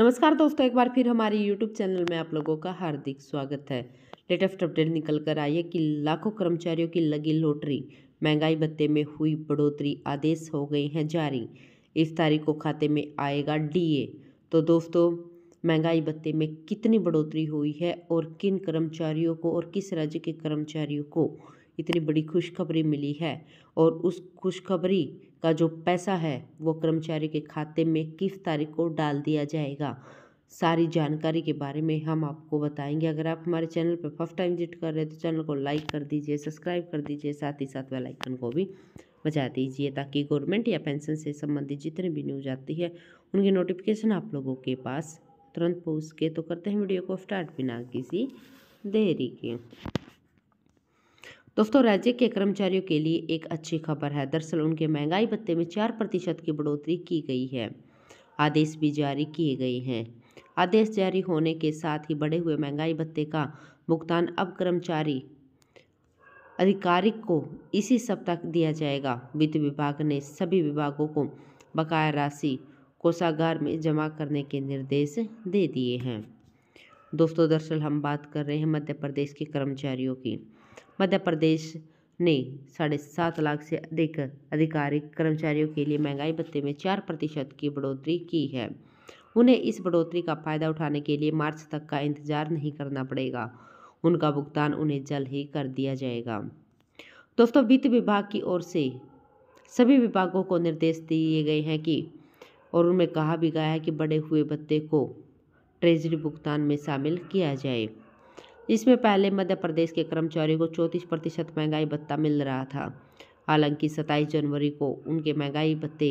नमस्कार दोस्तों एक बार फिर हमारे यूट्यूब चैनल में आप लोगों का हार्दिक स्वागत है लेटेस्ट अपडेट निकल कर आई है कि लाखों कर्मचारियों की लगी लॉटरी महंगाई भत्ते में हुई बढ़ोतरी आदेश हो गए हैं जारी इस तारीख को खाते में आएगा डीए तो दोस्तों महंगाई भत्ते में कितनी बढ़ोतरी हुई है और किन कर्मचारियों को और किस राज्य के कर्मचारियों को इतनी बड़ी खुशखबरी मिली है और उस खुशखबरी का जो पैसा है वो कर्मचारी के खाते में किस तारीख को डाल दिया जाएगा सारी जानकारी के बारे में हम आपको बताएंगे अगर आप हमारे चैनल पर फर्स्ट टाइम विजिट कर रहे हैं तो चैनल को लाइक कर दीजिए सब्सक्राइब कर दीजिए साथ ही साथ वेलाइकन को भी बजा दीजिए ताकि गवर्नमेंट या पेंशन से संबंधित जितनी भी न्यूज आती है उनकी नोटिफिकेशन आप लोगों के पास तुरंत पहुँच के तो करते हैं वीडियो को स्टार्ट बिना किसी देरी के दोस्तों राज्य के कर्मचारियों के लिए एक अच्छी खबर है दरअसल उनके महंगाई भत्ते में चार प्रतिशत की बढ़ोतरी की गई है आदेश भी जारी किए गए हैं आदेश जारी होने के साथ ही बढ़े हुए महंगाई भत्ते का भुगतान अब कर्मचारी अधिकारिक को इसी सप्ताह दिया जाएगा वित्त विभाग ने सभी विभागों को बकाया राशि कोषागार में जमा करने के निर्देश दे दिए हैं दोस्तों दरअसल हम बात कर रहे हैं मध्य प्रदेश के कर्मचारियों की मध्य प्रदेश ने साढ़े सात लाख से अधिक अधिकारिक कर्मचारियों के लिए महंगाई भत्ते में चार प्रतिशत की बढ़ोतरी की है उन्हें इस बढ़ोतरी का फायदा उठाने के लिए मार्च तक का इंतजार नहीं करना पड़ेगा उनका भुगतान उन्हें जल्द ही कर दिया जाएगा दोस्तों वित्त विभाग की ओर से सभी विभागों को निर्देश दिए गए हैं कि और उनमें कहा भी गया है कि बढ़े हुए भत्ते को ट्रेजरी भुगतान में शामिल किया जाए इसमें पहले मध्य प्रदेश के कर्मचारियों को चौंतीस प्रतिशत महंगाई भत्ता मिल रहा था हालांकि सत्ताईस जनवरी को उनके महंगाई भत्ते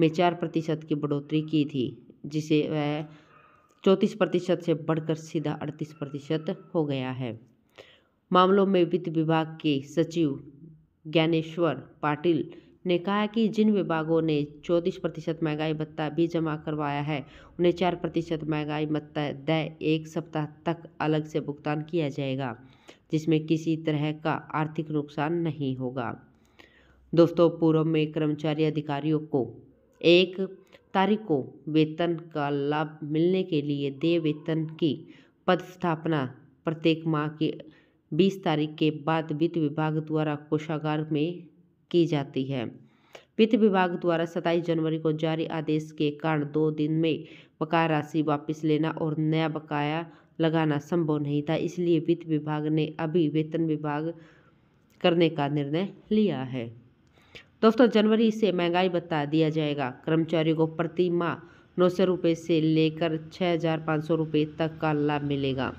में चार प्रतिशत की बढ़ोतरी की थी जिसे वह चौंतीस प्रतिशत से बढ़कर सीधा अड़तीस प्रतिशत हो गया है मामलों में वित्त विभाग के सचिव ज्ञानेश्वर पाटिल ने कहा कि जिन विभागों ने चौंतीस प्रतिशत महंगाई भत्ता भी जमा करवाया है उन्हें चार प्रतिशत महंगाई भत्ता दय एक सप्ताह तक अलग से भुगतान किया जाएगा जिसमें किसी तरह का आर्थिक नुकसान नहीं होगा दोस्तों पूर्व में कर्मचारी अधिकारियों को एक तारीख को वेतन का लाभ मिलने के लिए देय वेतन की पदस्थापना प्रत्येक माह की बीस तारीख के बाद वित्त विभाग द्वारा कोषागार में की जाती है वित्त विभाग द्वारा 27 जनवरी को जारी आदेश के कारण दो दिन में बकाया राशि वापस लेना और नया बकाया लगाना संभव नहीं था इसलिए वित्त विभाग ने अभी वेतन विभाग करने का निर्णय लिया है दोस्तों जनवरी से महंगाई भत्ता दिया जाएगा कर्मचारियों को प्रति माह नौ सौ रुपये से लेकर छः हज़ार पाँच सौ रुपये तक का लाभ मिलेगा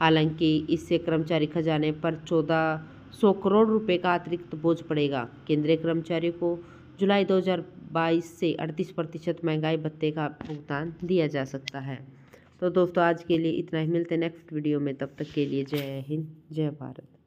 हालांकि इससे कर्मचारी खजाने पर चौदह सौ करोड़ रुपए का अतिरिक्त बोझ पड़ेगा केंद्रीय कर्मचारियों को जुलाई 2022 से 38 प्रतिशत महंगाई भत्ते का भुगतान दिया जा सकता है तो दोस्तों आज के लिए इतना ही मिलते हैं नेक्स्ट वीडियो में तब तक के लिए जय हिंद जय भारत